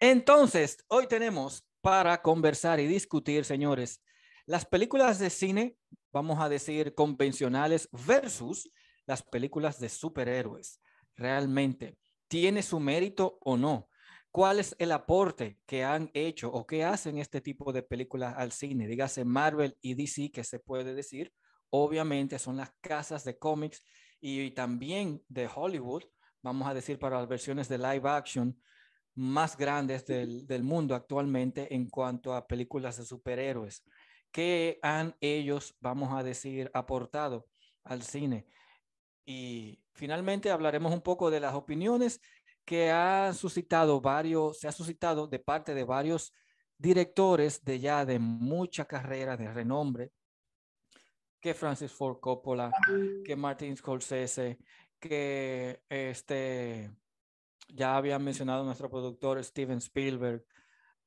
Entonces, hoy tenemos para conversar y discutir, señores, las películas de cine, vamos a decir, convencionales versus las películas de superhéroes. Realmente, ¿tiene su mérito o no? ¿Cuál es el aporte que han hecho o que hacen este tipo de películas al cine? Dígase Marvel y DC, que se puede decir. Obviamente son las casas de cómics y también de Hollywood, vamos a decir, para las versiones de live action más grandes del, del mundo actualmente en cuanto a películas de superhéroes qué han ellos, vamos a decir, aportado al cine. Y finalmente hablaremos un poco de las opiniones que ha suscitado varios, se ha suscitado de parte de varios directores de ya de mucha carrera de renombre, que Francis Ford Coppola, que Martin Scorsese, que este, ya había mencionado nuestro productor Steven Spielberg,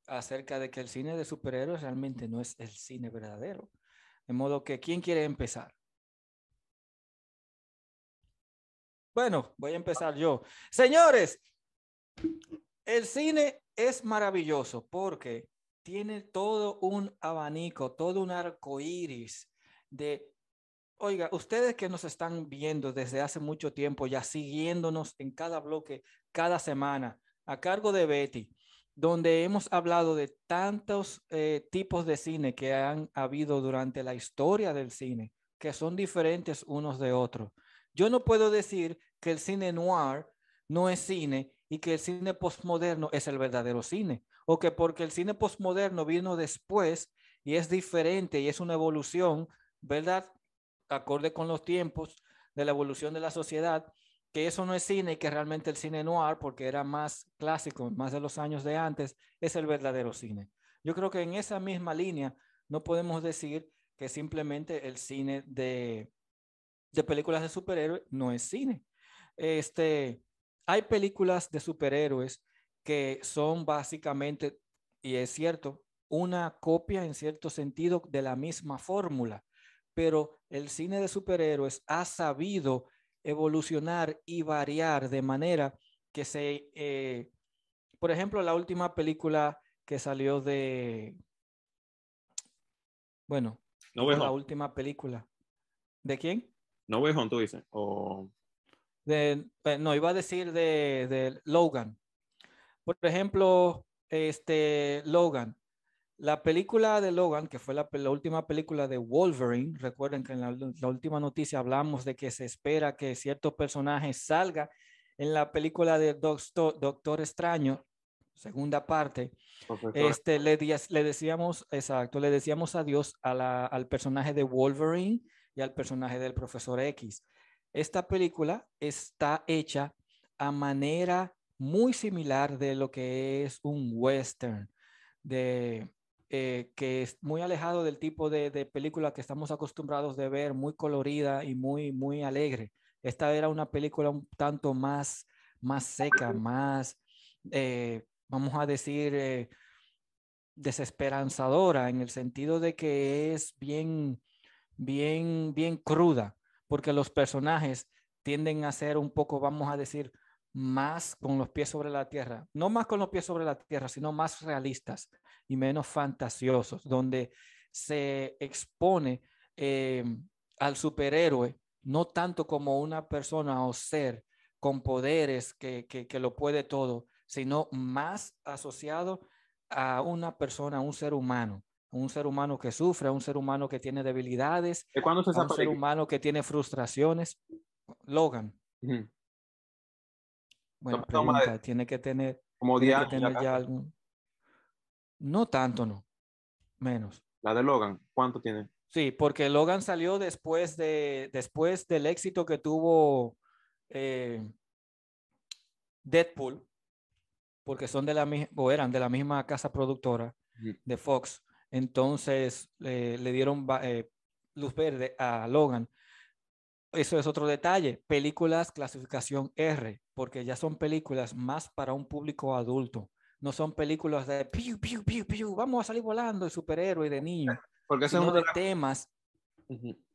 acerca de que el cine de superhéroes realmente no es el cine verdadero. De modo que, ¿quién quiere empezar? Bueno, voy a empezar yo. Señores, el cine es maravilloso porque tiene todo un abanico, todo un arco iris de. Oiga, ustedes que nos están viendo desde hace mucho tiempo, ya siguiéndonos en cada bloque, cada semana, a cargo de Betty, donde hemos hablado de tantos eh, tipos de cine que han habido durante la historia del cine, que son diferentes unos de otros. Yo no puedo decir que el cine noir no es cine y que el cine postmoderno es el verdadero cine, o que porque el cine postmoderno vino después y es diferente y es una evolución, ¿verdad? Acorde con los tiempos de la evolución de la sociedad, eso no es cine y que realmente el cine noir, porque era más clásico, más de los años de antes, es el verdadero cine. Yo creo que en esa misma línea no podemos decir que simplemente el cine de, películas de superhéroes no es cine. Este, hay películas de superhéroes que son básicamente, y es cierto, una copia en cierto sentido de la misma fórmula, pero el cine de superhéroes ha sabido evolucionar y variar de manera que se... Eh, por ejemplo, la última película que salió de... Bueno, no la última película. ¿De quién? No tú dices. O... De, eh, no, iba a decir de, de Logan. Por ejemplo, este, Logan. La película de Logan, que fue la, última película de Wolverine, recuerden que en la, última noticia hablamos de que se espera que cierto personaje salga en la película de Doctor, Extraño, segunda parte. Este, le, le, decíamos, exacto, le decíamos adiós al personaje de Wolverine y al personaje del Profesor X. Esta película está hecha a manera muy similar de lo que es un western, de eh, que es muy alejado del tipo de, película que estamos acostumbrados de ver, muy colorida y muy, muy alegre. Esta era una película un tanto más, más seca, más, eh, vamos a decir, eh, desesperanzadora, en el sentido de que es bien, bien, bien cruda, porque los personajes tienden a ser un poco, vamos a decir, más con los pies sobre la tierra, no más con los pies sobre la tierra, sino más realistas y menos fantasiosos, donde se expone eh, al superhéroe no tanto como una persona o ser con poderes que, lo puede todo, sino más asociado a una persona, un ser humano, un ser humano que sufre, un ser humano que tiene debilidades, un ser humano que tiene frustraciones. Logan. Bueno, Tiene que tener, como ya algún. No tanto, no. Menos. La de Logan, ¿cuánto tiene? Sí, porque Logan salió después, de, después del éxito que tuvo eh, Deadpool, porque son de la misma, eran de la misma casa productora de Fox. Entonces eh, le dieron eh, luz verde a Logan eso es otro detalle. Películas clasificación R, porque ya son películas más para un público adulto. No son películas de piu, piu, piu, piu, vamos a salir volando de superhéroe de niño. Eh, porque son es de temas.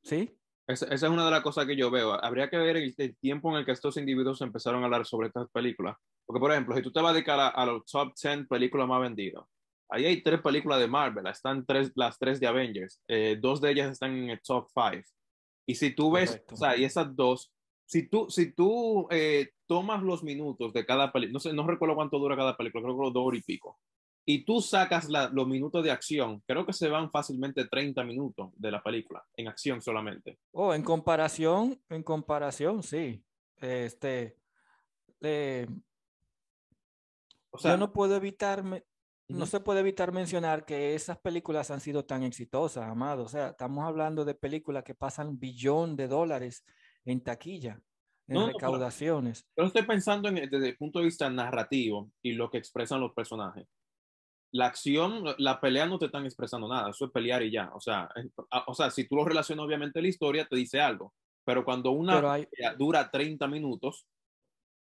¿Sí? Esa, es una de las cosas que yo veo. Habría que ver el, tiempo en el que estos individuos empezaron a hablar sobre estas películas. Porque, por ejemplo, si tú te vas a dedicar a, los top 10 películas más vendidas, ahí hay tres películas de Marvel, están tres, las tres de Avengers, eh, dos de ellas están en el top 5. Y si tú ves, o sea, y esas dos, si tú, si tú eh, tomas los minutos de cada película, no, sé, no recuerdo cuánto dura cada película, creo que los dos horas y pico, y tú sacas la, los minutos de acción, creo que se van fácilmente 30 minutos de la película en acción solamente. Oh, en comparación, en comparación, sí. Este, eh, o sea, yo no puedo evitarme, no se puede evitar mencionar que esas películas han sido tan exitosas, Amado. O sea, estamos hablando de películas que pasan billón de dólares en taquilla, en recaudaciones. Yo pero, estoy pensando desde el punto de vista narrativo y lo que expresan los personajes. La acción, la pelea no te están expresando nada, eso es pelear y ya. O sea, o sea si tú lo relacionas obviamente la historia, te dice algo. Pero cuando una dura 30 minutos,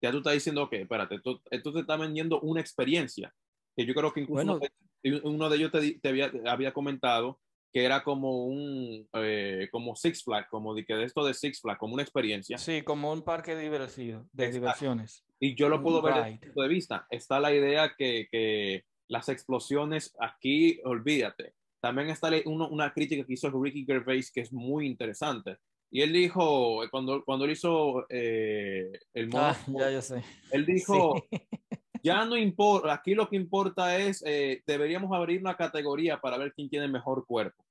ya tú estás diciendo, ok, espérate, esto, esto te está vendiendo una experiencia que yo creo que incluso uno, de, ellos te, había, había, comentado que era como un eh, como Six Flags, como de que de esto de Six Flags, como una experiencia. Sí, como un parque divertido, de diversiones. Y yo lo puedo ver punto de vista. Está la idea que, que las explosiones aquí, olvídate. También está una crítica que hizo Ricky Gervais que es muy interesante. Y él dijo, cuando, cuando él hizo eh, el modo ah, ya sé. él dijo, ya no importa, aquí lo que importa es, eh, deberíamos abrir una categoría para ver quién tiene mejor cuerpo.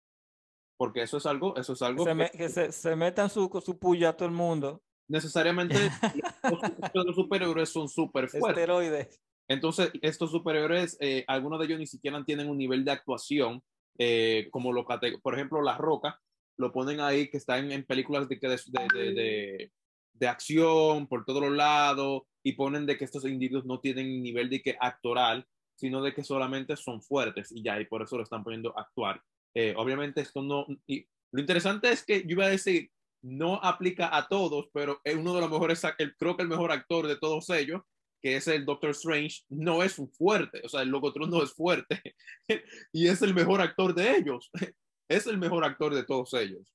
Porque eso es algo, eso es algo. que, se, metan su, su puya a todo el mundo. Necesariamente los superhéroes son súper fuertes. Esteroides. Entonces, estos superhéroes, eh, algunos de ellos ni siquiera tienen un nivel de actuación, eh, como lo por ejemplo, La Roca, lo ponen ahí que están en películas de, de, de, de acción por todos los lados, y ponen de que estos individuos no tienen nivel de que actoral, sino de que solamente son fuertes y ya, y por eso lo están poniendo a actuar. Eh, obviamente esto no... Y lo interesante es que yo iba a decir, no aplica a todos, pero es uno de los mejores, creo que el mejor actor de todos ellos, que es el Doctor Strange, no es un fuerte, o sea, el Locotron no es fuerte, y es el mejor actor de ellos, es el mejor actor de todos ellos.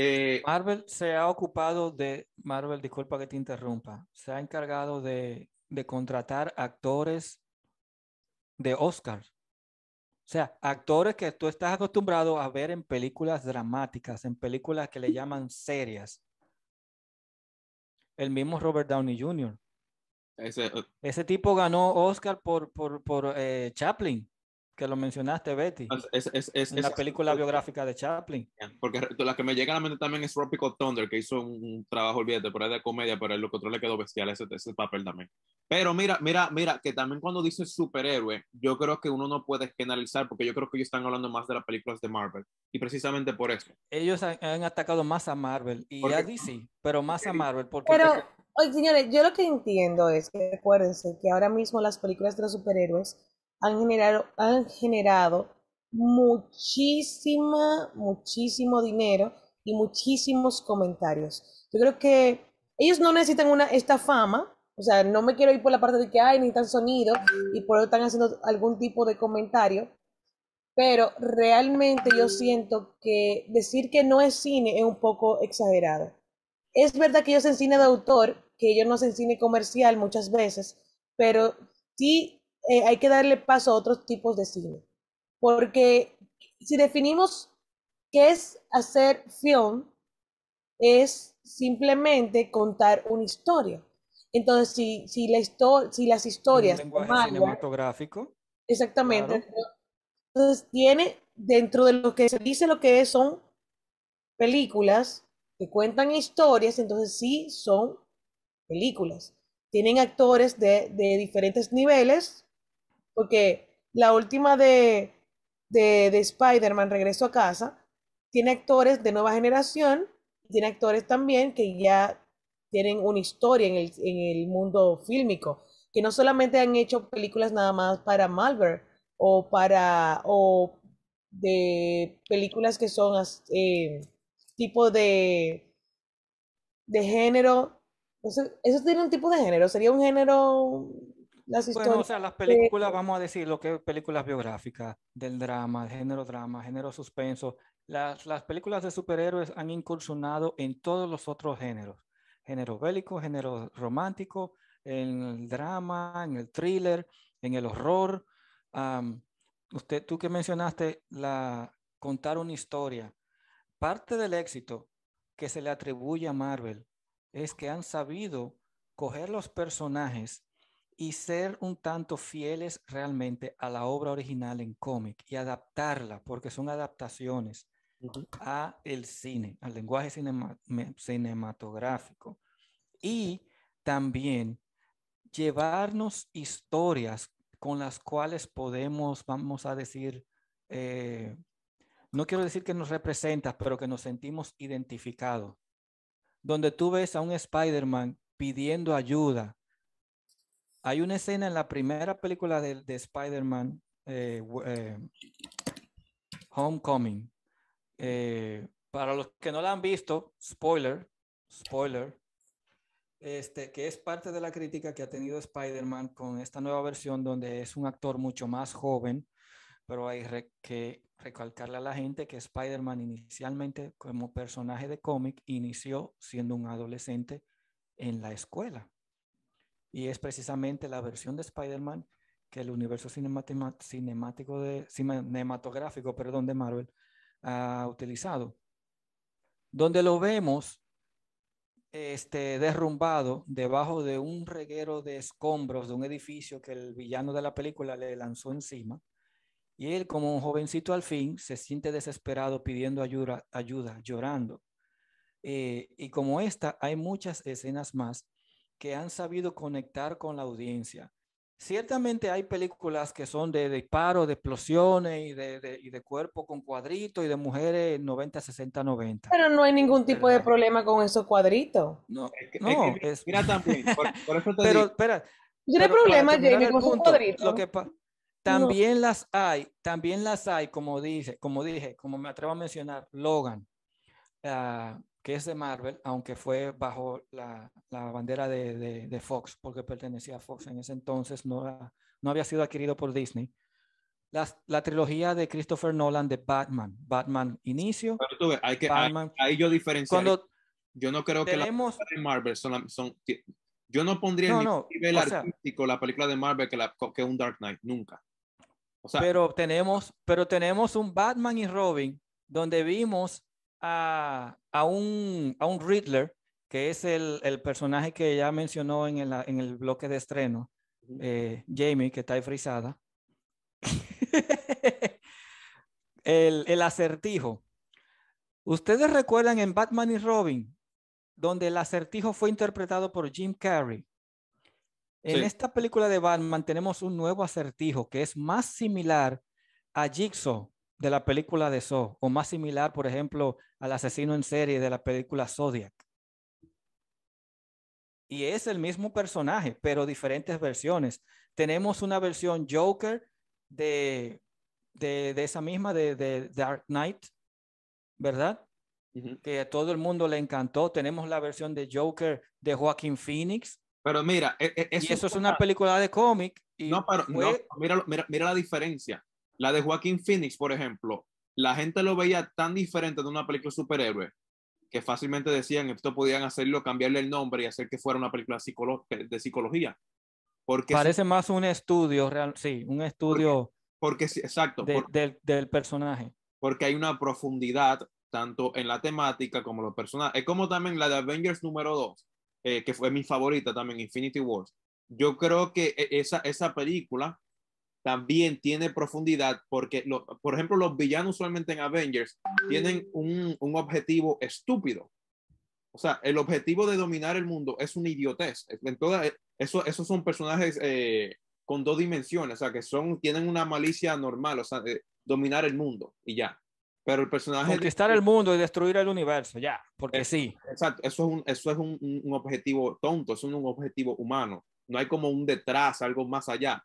Eh, Marvel se ha ocupado de, Marvel, disculpa que te interrumpa, se ha encargado de, de contratar actores de Oscar. O sea, actores que tú estás acostumbrado a ver en películas dramáticas, en películas que le llaman serias. El mismo Robert Downey Jr. Uh, Ese, tipo ganó Oscar por, por, por eh, Chaplin que lo mencionaste, Betty. Es, en la película biográfica de Chaplin. Porque la que me llega a la mente también es Tropical Thunder, que hizo un, trabajo, olvídate, pero es de comedia, pero el otro le quedó bestial ese, ese papel también. Pero mira, mira, mira, que también cuando dice superhéroe, yo creo que uno no puede generalizar, porque yo creo que ellos están hablando más de las películas de Marvel, y precisamente por eso. Ellos han, atacado más a Marvel y a DC, pero más a Marvel. Porque, pero, oye, señores, yo lo que entiendo es que acuérdense que ahora mismo las películas de los superhéroes han generado, han generado muchísima, muchísimo dinero y muchísimos comentarios. Yo creo que ellos no necesitan una, esta fama, o sea, no me quiero ir por la parte de que, hay ni tan sonido y por eso están haciendo algún tipo de comentario, pero realmente yo siento que decir que no es cine es un poco exagerado. Es verdad que ellos en cine de autor, que ellos no hacen cine comercial muchas veces, pero sí eh, hay que darle paso a otros tipos de cine. Porque si definimos qué es hacer film, es simplemente contar una historia. Entonces, si, la si las historias... Un Exactamente. Entonces, tiene dentro de lo que se dice lo que es, son películas que cuentan historias, entonces sí son películas. Tienen actores de, de diferentes niveles, porque la última de, Spider-Man, Regreso a casa, tiene actores de nueva generación, tiene actores también que ya tienen una historia en el, mundo fílmico, que no solamente han hecho películas nada más para Marvel o para, o de películas que son eh, tipo de, de género, eso, eso tiene un tipo de género, sería un género las Bueno, o sea, las películas, vamos a decir, lo que películas biográficas, del drama, género drama, género suspenso. Las, las películas de superhéroes han incursionado en todos los otros géneros. Género bélico, género romántico, en el drama, en el thriller, en el horror. usted, tú que mencionaste la contar una historia. Parte del éxito que se le atribuye a Marvel es que han sabido coger los personajes y ser un tanto fieles realmente a la obra original en cómic y adaptarla, porque son adaptaciones a el cine, al lenguaje cinematográfico. Y también llevarnos historias con las cuales podemos, vamos a decir, eh, no quiero decir que nos representa pero que nos sentimos identificados. Donde tú ves a un Spider-Man pidiendo ayuda hay una escena en la primera película de, de Spider-Man, eh, eh, Homecoming. Eh, para los que no la han visto, spoiler, spoiler, este, que es parte de la crítica que ha tenido Spider-Man con esta nueva versión donde es un actor mucho más joven, pero hay que recalcarle a la gente que Spider-Man inicialmente como personaje de cómic inició siendo un adolescente en la escuela. Y es precisamente la versión de Spider-Man que el universo cinematográfico perdón, de Marvel ha utilizado. Donde lo vemos este, derrumbado debajo de un reguero de escombros de un edificio que el villano de la película le lanzó encima. Y él, como un jovencito al fin, se siente desesperado pidiendo ayuda, ayuda llorando. Eh, y como esta, hay muchas escenas más que han sabido conectar con la audiencia. Ciertamente hay películas que son de disparos, de explosiones y de, y de cuerpo con cuadritos y de mujeres 90, 60, 90. Pero no hay ningún tipo de problema con esos cuadritos. No, no mira también, Pero, espera. Yo problema, con también las hay, también las hay, como dice, como dije, como me atrevo a mencionar, Logan, ah, que es de Marvel, aunque fue bajo la, la bandera de, de, Fox, porque pertenecía a Fox en ese entonces, no, no había sido adquirido por Disney. La, la, trilogía de Christopher Nolan de Batman, Batman Inicio. hay que, ahí, yo yo no creo que película de Marvel son, son, Yo no pondría artístico la película de Marvel que, la, que un Dark Knight, nunca. pero, tenemos, pero tenemos un Batman y Robin donde vimos a, a, un, a Riddler, que es el, personaje que ya mencionó en el, bloque de estreno, eh, Jamie, que está ahí frisada. el, acertijo. Ustedes recuerdan en Batman y Robin, donde el acertijo fue interpretado por Jim Carrey. En esta película de Batman tenemos un nuevo acertijo que es más similar a Jigsaw, de la película de Saw, o más similar, por ejemplo, al asesino en serie de la película Zodiac. Y es el mismo personaje, pero diferentes versiones. Tenemos una versión Joker de, de, esa misma, de, Dark Knight, ¿verdad? Que a todo el mundo le encantó. Tenemos la versión de Joker de Joaquin Phoenix. Pero mira, e, e, eso es una película de cómic. no, pero mira la diferencia la de Joaquín Phoenix, por ejemplo, la gente lo veía tan diferente de una película superhéroe que fácilmente decían esto podían hacerlo, cambiarle el nombre y hacer que fuera una película de psicología. Porque Parece más un estudio real, sí, un estudio. Porque, exacto. del, personaje. Porque hay una profundidad tanto en la temática como los personajes. Es como también la de Avengers número 2, eh, que fue mi favorita también, Infinity War. Yo creo que e, esa, esa película también tiene profundidad porque, por ejemplo, los villanos usualmente en Avengers tienen un, un, objetivo estúpido. O sea, el objetivo de dominar el mundo es una idiotez. En eso, esos son personajes eh, con dos dimensiones, o sea, que son, tienen una malicia normal, o sea, dominar el mundo y ya. Pero el personaje... Conquistar el mundo y destruir el universo, ya, porque sí. Exacto, eso es, un, eso es un, un objetivo tonto, eso es un objetivo humano. No hay como un detrás, algo más allá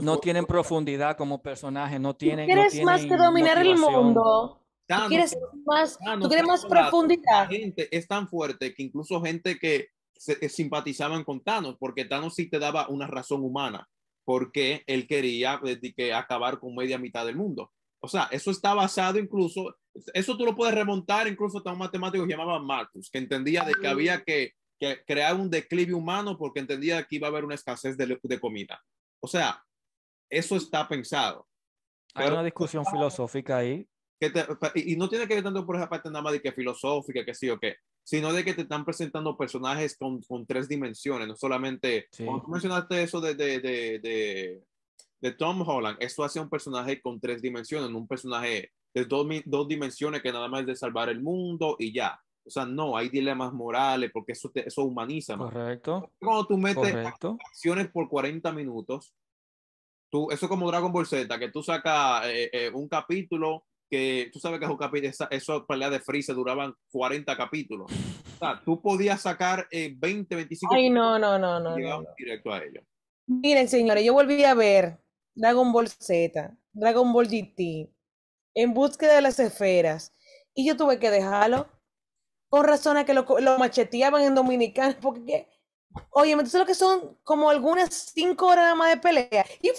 no tienen profundidad como personaje, no tienen. ¿Tú quieres más que dominar el mundo. quieres más, quieres más profundidad. gente es tan fuerte que incluso gente que se, eh, simpatizaban con Thanos, porque Thanos sí te daba una razón humana, porque él quería eh, que acabar con media mitad del mundo. O sea, eso está basado incluso, eso tú lo puedes remontar incluso a un matemático que llamaba Marcus, que entendía de que había que, crear un declive humano porque entendía que iba a haber una escasez de, de comida. O sea, eso está pensado. Hay una discusión filosófica ahí. Que y no tiene que ver tanto por esa parte nada más de que filosófica, que sí o qué, sino de que te están presentando personajes con, con tres dimensiones, no solamente, como tú mencionaste eso de, de, de, de, Tom Holland, esto hace un personaje con tres dimensiones, un personaje de dos, dos dimensiones que nada más es de salvar el mundo y ya. O sea, no, hay dilemas morales porque eso, eso humaniza. Correcto. Cuando tú metes acciones por 40 minutos, tú, eso como Dragon Ball Z, que tú sacas eh, eh, un capítulo que tú sabes que es un capítulo, esa, esas peleas de Freeze duraban 40 capítulos. O sea, tú podías sacar 20, eh, 25 Ay, no, no, no, no, no, directo a ello. Miren, señores, yo volví a ver Dragon Ball Z, Dragon Ball GT, En búsqueda de las esferas, y yo tuve que dejarlo con razón a que lo, lo macheteaban en Dominicana, porque, obviamente entonces lo que son como algunas cinco horas más de pelea, y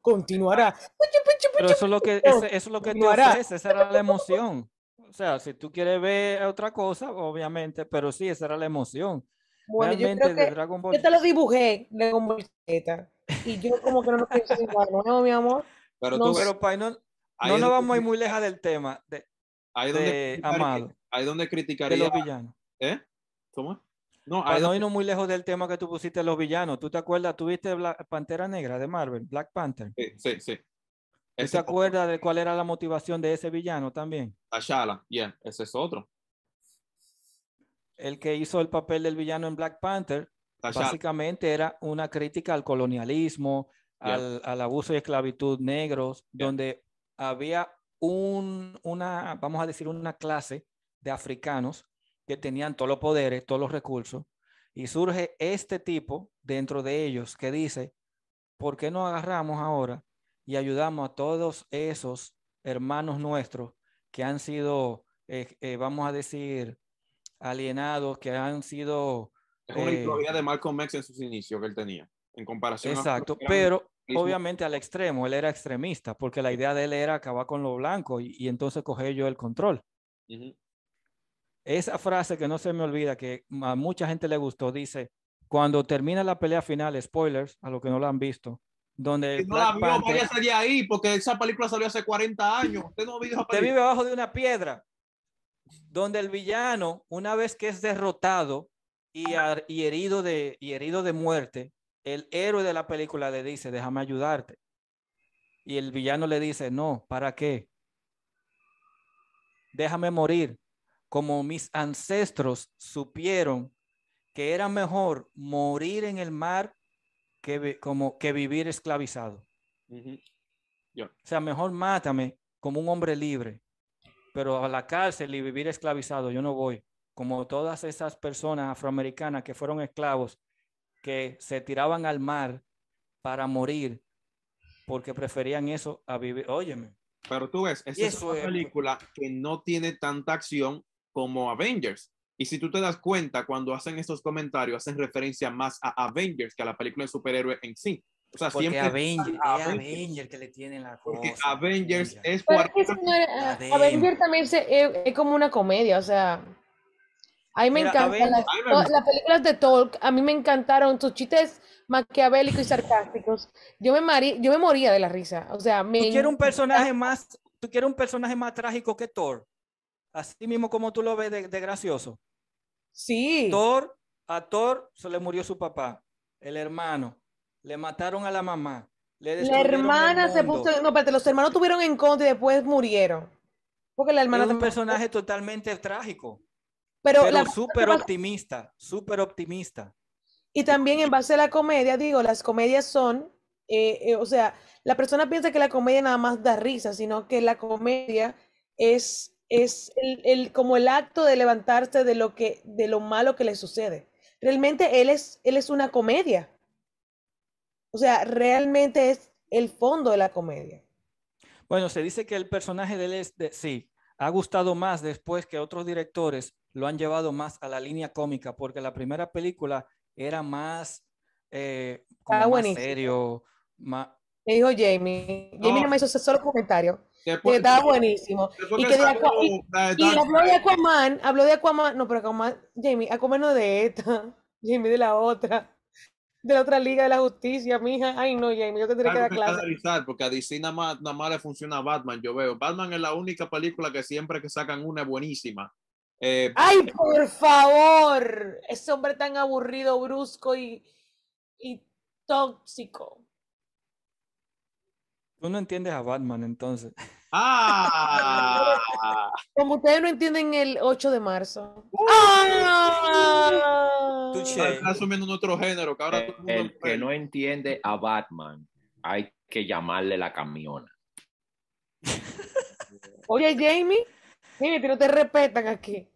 continuará. eso es lo que, eso es esa era la emoción. O sea, si tú quieres ver otra cosa, obviamente, pero sí, esa era la emoción. Bueno, yo, creo que yo te lo dibujé, Dragon Ball Z, y yo como que no lo pienso igual, ¿no, mi amor? Pero no, tú, pero, pai, no, nos vamos a ir muy lejos del tema de, Amado ahí donde criticaría. De los villanos. ¿Eh? ¿Cómo? No, hay no muy lejos del tema que tú pusiste los villanos. ¿Tú te acuerdas? ¿Tuviste Pantera Negra de Marvel, Black Panther? Sí, sí, sí. ¿Tú te acuerdas de cuál era la motivación de ese villano también? T'Challa, yeah, ese es otro. El que hizo el papel del villano en Black Panther, básicamente era una crítica al colonialismo, al, abuso y esclavitud negros, donde había una, vamos a decir, una clase de africanos que tenían todos los poderes, todos los recursos, y surge este tipo dentro de ellos que dice, ¿por qué no agarramos ahora y ayudamos a todos esos hermanos nuestros que han sido, eh, eh, vamos a decir, alienados, que han sido... Es una eh, historia de Malcolm X en sus inicios que él tenía, en comparación. Exacto, pero obviamente al extremo, él era extremista, porque la idea de él era acabar con los blancos y, entonces coger yo el control. Uh esa frase que no se me olvida, que a mucha gente le gustó, dice, cuando termina la pelea final, spoilers, a los que no la han visto, donde... no la vio, ahí, porque esa película salió hace 40 años. Usted no vive abajo de una piedra, donde el villano, una vez que es derrotado y, herido, de, y herido de muerte, el héroe de la película le dice, déjame ayudarte. Y el villano le dice, no, ¿para qué? Déjame morir como mis ancestros supieron que era mejor morir en el mar que, como, que vivir esclavizado. O sea, mejor mátame como un hombre libre, pero a la cárcel y vivir esclavizado, yo no voy. Como todas esas personas afroamericanas que fueron esclavos, que se tiraban al mar para morir, porque preferían eso a vivir. Óyeme. Pero tú ves, es una película que no tiene tanta acción como Avengers. Y si tú te das cuenta, cuando hacen estos comentarios, hacen referencia más a Avengers que a la película de superhéroe en sí. O sea, siempre Avengers. que le tienen la cosa. Porque Avengers es eh, Avengers también eh, es, como una comedia, o sea. A mí me encantan las, películas de Talk, a mí me encantaron sus chistes maquiavélicos y sarcásticos. Yo me, marí, yo me moría de la risa, o sea, me... ¿Tú quieres un personaje más, tú quieres un personaje más trágico que Thor? así mismo como tú lo ves de, gracioso. Sí. Thor, a Thor se le murió su papá, el hermano, le mataron a la mamá. la hermana se puso, no, espérate, los hermanos tuvieron en contra y después murieron. Porque la hermana es un personaje totalmente trágico. Pero, súper optimista, súper optimista. Y también en base a la comedia, digo, las comedias son, eh, eh, o sea, la persona piensa que la comedia nada más da risa, sino que la comedia es es el, como el acto de levantarse de lo, que, de lo malo que le sucede. Realmente él es, él es una comedia. O sea, realmente es el fondo de la comedia. Bueno, se dice que el personaje de él es, de, sí, ha gustado más después que otros directores lo han llevado más a la línea cómica, porque la primera película era más, eh, ah, serio. Me dijo Jamie. Jamie no me hizo ese solo comentario. Que, está buenísimo. Y que habló de Aquaman, habló de Aquaman, no, pero Aquaman, Jamie, Aquaman no de esta, Jamie de la otra, de la otra Liga de la Justicia, mija. Ay, no, Jamie, yo tendría claro, que dar clase. Porque a DC nada más, nada más le funciona a Batman, yo veo. Batman es la única película que siempre que sacan una es buenísima. Eh, Ay, eh, por favor, ese hombre tan aburrido, brusco y, y tóxico. Tú no entiendes a Batman entonces. ¡Ah! Como ustedes no entienden el 8 de marzo. Uh. ¡Ah! Estás asumiendo otro género que eh, el, que no entiende a Batman, hay que llamarle la camiona. Oye, Jamie, Jamie, no te respetan aquí.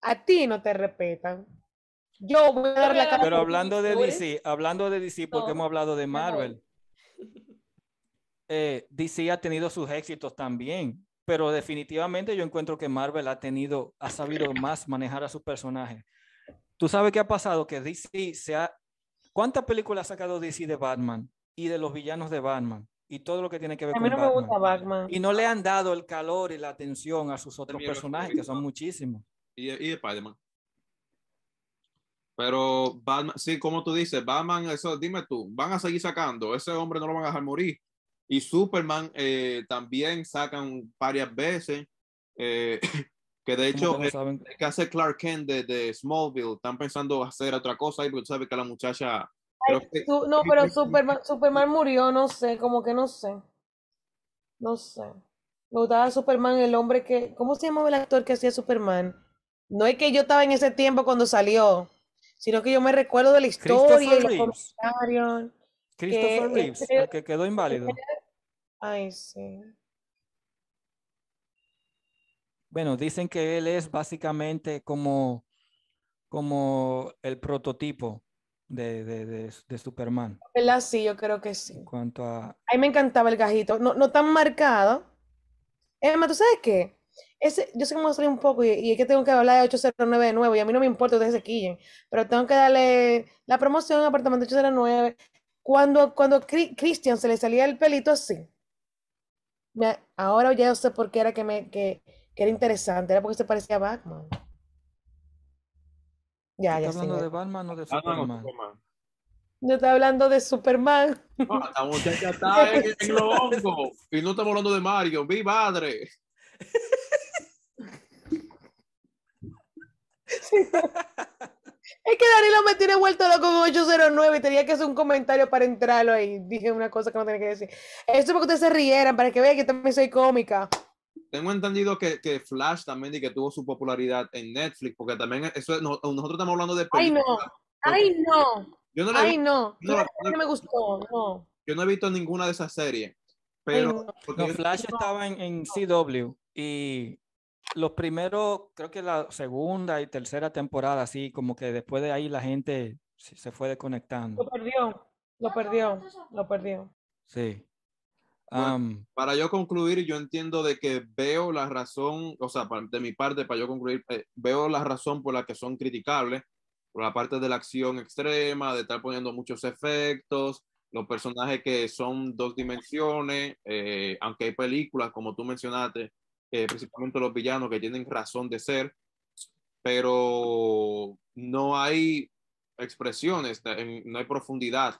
A ti no te respetan. Yo voy a dar la Pero hablando de DC, hablando de DC, porque hemos hablado de Marvel. Eh, DC ha tenido sus éxitos también, pero definitivamente yo encuentro que Marvel ha tenido, ha sabido más manejar a sus personajes. Tú sabes qué ha pasado, que DC se ha... ¿Cuántas películas ha sacado DC de Batman y de los villanos de Batman? y todo lo que tiene que ver a mí no con Batman. Me gusta Batman. Y no le han dado el calor y la atención a sus otros personajes, que son muchísimos. Y, de spider Pero Batman, sí, como tú dices, Batman, eso, dime tú, van a seguir sacando, ese hombre no lo van a dejar morir. Y Superman eh, también sacan varias veces. Eh, que de hecho, eh, que, hace Clark Kent de, Smallville, están pensando hacer otra cosa y porque tú sabes que la muchacha. no, pero Superman, Superman murió, no sé, como que no sé. No sé. Me gustaba Superman, el hombre que. ¿Cómo se llamaba el actor que hacía Superman? No es que yo estaba en ese tiempo cuando salió, sino que yo me recuerdo de la historia Christopher Reeves, este que quedó inválido. Ay, sí. Bueno, dicen que él es básicamente como, como el prototipo de, Superman. ¿Verdad? Sí, yo creo que sí. cuanto a... me encantaba el gajito, no, tan marcado. Emma, ¿tú sabes qué? yo sé que me voy a salir un poco y, es que tengo que hablar de 809 de nuevo y a mí no me importa, ustedes se quillen, pero tengo que darle la promoción al apartamento 809. Cuando, cuando Cristian se le salía el pelito así, ahora ya sé por qué era que, me, que, era interesante, era porque se parecía a Batman. Ya, ya ¿Estás hablando de Batman o de Superman? no, Superman. No está hablando de Superman. No, la está en, en lo hongo. Y no estamos hablando de Mario. Mi madre. Sí. Es que Danilo me tiene vuelto loco con 809 y tenía que hacer un comentario para entrarlo ahí. Dije una cosa que no tenía que decir. Esto es que ustedes se rieran, para que vean que también soy cómica. Tengo entendido que, Flash también y que tuvo su popularidad en Netflix, porque también eso nosotros estamos hablando de Ay no, ay no. Yo no ay no, no, me gustó, no. Yo no he visto ninguna de esas series, pero Flash estaba en, en CW y los primeros, creo que la segunda y tercera temporada, así como que después de ahí la gente se fue desconectando. Lo perdió, lo perdió, lo perdió. Sí. para yo concluir, yo entiendo de que veo la razón, o sea, de mi parte, para yo concluir, eh, veo la razón por la que son criticables, por la parte de la acción extrema, de estar poniendo muchos efectos, los personajes que son dos dimensiones, eh, aunque hay películas, como tú mencionaste, eh, principalmente los villanos que tienen razón de ser, pero no hay expresiones, no hay profundidad,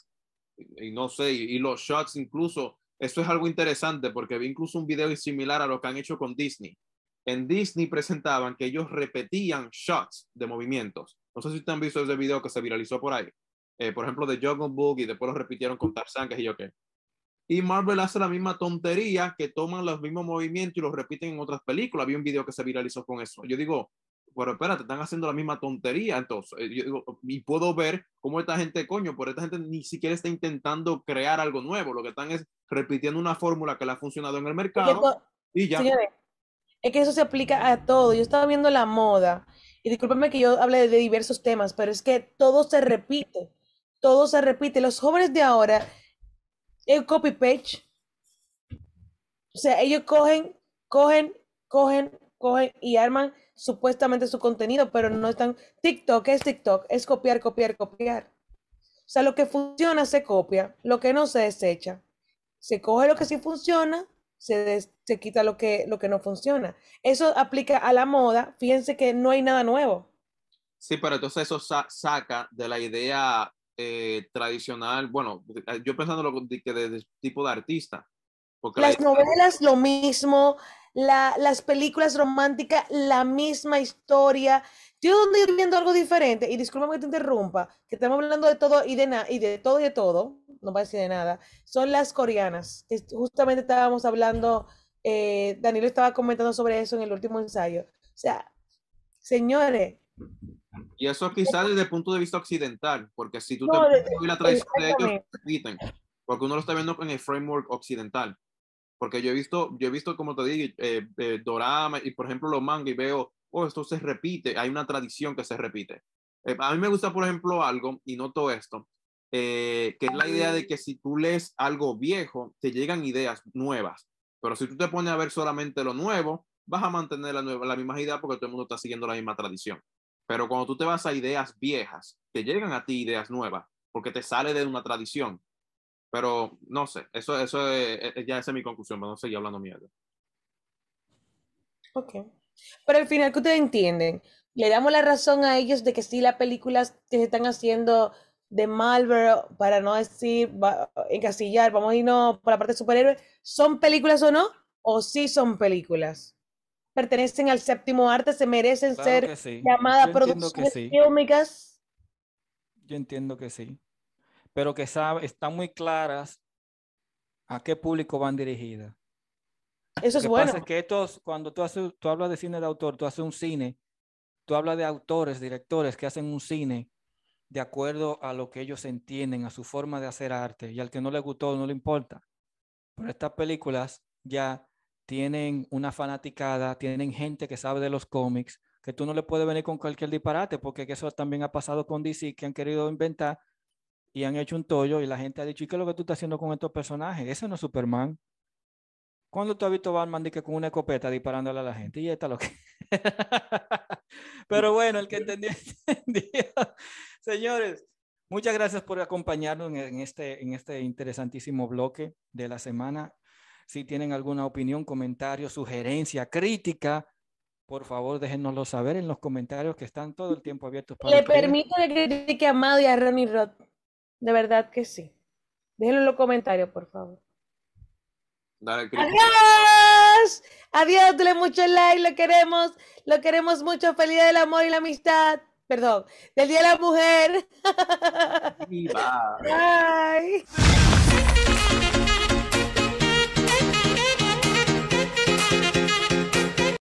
y no sé, y, los shots incluso, esto es algo interesante porque vi incluso un video similar a lo que han hecho con Disney. En Disney presentaban que ellos repetían shots de movimientos. No sé si ustedes han visto ese video que se viralizó por ahí. Eh, por ejemplo, de Jungle Book y después lo repitieron con Tarzán que es yo qué. Y Marvel hace la misma tontería que toman los mismos movimientos y los repiten en otras películas. Había un video que se viralizó con eso. Yo digo, pero espérate, están haciendo la misma tontería. Entonces, eh, yo digo, y puedo ver cómo esta gente, coño, por esta gente ni siquiera está intentando crear algo nuevo. Lo que están es repitiendo una fórmula que le ha funcionado en el mercado y ya. es que eso se aplica a todo. Yo estaba viendo la moda y discúlpame que yo hable de diversos temas, pero es que todo se repite. Todo se repite. Los jóvenes de ahora el copy page. O sea, ellos cogen, cogen, cogen, cogen y arman supuestamente su contenido, pero no están. TikTok es TikTok, es copiar, copiar, copiar. O sea, lo que funciona se copia, lo que no se desecha. Se coge lo que sí funciona, se, quita lo que, lo que no funciona. Eso aplica a la moda. Fíjense que no hay nada nuevo. Sí, pero entonces eso saca de la idea eh, tradicional, bueno, ah, yo pensando que de, tipo de artista. Porque las novelas lo mismo, las películas románticas la misma historia. Yo donde estoy viendo algo diferente, y disculpa que te interrumpa, que estamos hablando de todo y de nada, y de todo y de todo, no va a decir de nada, son las coreanas, que justamente estábamos hablando, eh, estaba comentando sobre eso en el último ensayo. O sea, señores, y eso quizás desde el punto de vista occidental, porque si tú no, te de, la tradición porque uno lo está viendo con el framework occidental. Porque yo he visto, yo he visto como te digo, eh, eh, dorama y por ejemplo los mangas, y veo, oh, esto se repite, hay una tradición que se repite. Eh, a mí me gusta, por ejemplo, algo, y noto esto, eh, que es la idea de que si tú lees algo viejo, te llegan ideas nuevas. Pero si tú te pones a ver solamente lo nuevo, vas a mantener la, nueva, la misma idea porque todo el mundo está siguiendo la misma tradición. Pero cuando tú te vas a ideas viejas, te llegan a ti ideas nuevas, porque te sale de una tradición. Pero no sé, eso, eso ya esa es mi conclusión, pero no seguir hablando mierda. Ok. Pero al final, ¿qué ustedes entienden? ¿Le damos la razón a ellos de que sí las películas que se están haciendo de Marvel, para no decir encasillar, vamos a irnos por la parte de superhéroes, ¿son películas o no? ¿O sí son películas? pertenecen al séptimo arte, se merecen ser llamadas producciones sí. Yo entiendo que sí, pero que sabe, están muy claras a qué público van dirigidas. Eso es bueno. cuando tú, tú hablas de cine de autor, tú haces un cine, tú hablas de autores, directores que hacen un cine de acuerdo a lo que ellos entienden, a su forma de hacer arte, y al que no le gustó no le importa. Pero estas películas ya tienen una fanaticada, tienen gente que sabe de los cómics, que tú no le puedes venir con cualquier disparate, porque eso también ha pasado con DC, que han querido inventar y han hecho un tollo y la gente ha dicho, ¿y qué es lo que tú estás haciendo con estos personajes? Ese no es Superman. ¿Cuándo tú has visto Batman que con una escopeta disparándole a la gente? Y está lo que... Pero bueno, el que entendió, entendió. Señores, muchas gracias por acompañarnos en este, en este interesantísimo bloque de la semana. Si tienen alguna opinión, comentario, sugerencia, crítica, por favor, déjenoslo saber en los comentarios que están todo el tiempo abiertos para Le permito que critique a Amado y a Ronnie Roth. De verdad que sí. Déjenlo en los comentarios, por favor. Dale, Adiós. Adiós, Dale mucho like, lo queremos. Lo queremos mucho. Feliz del amor y la amistad. Perdón, del Día de la Mujer. bye. bye.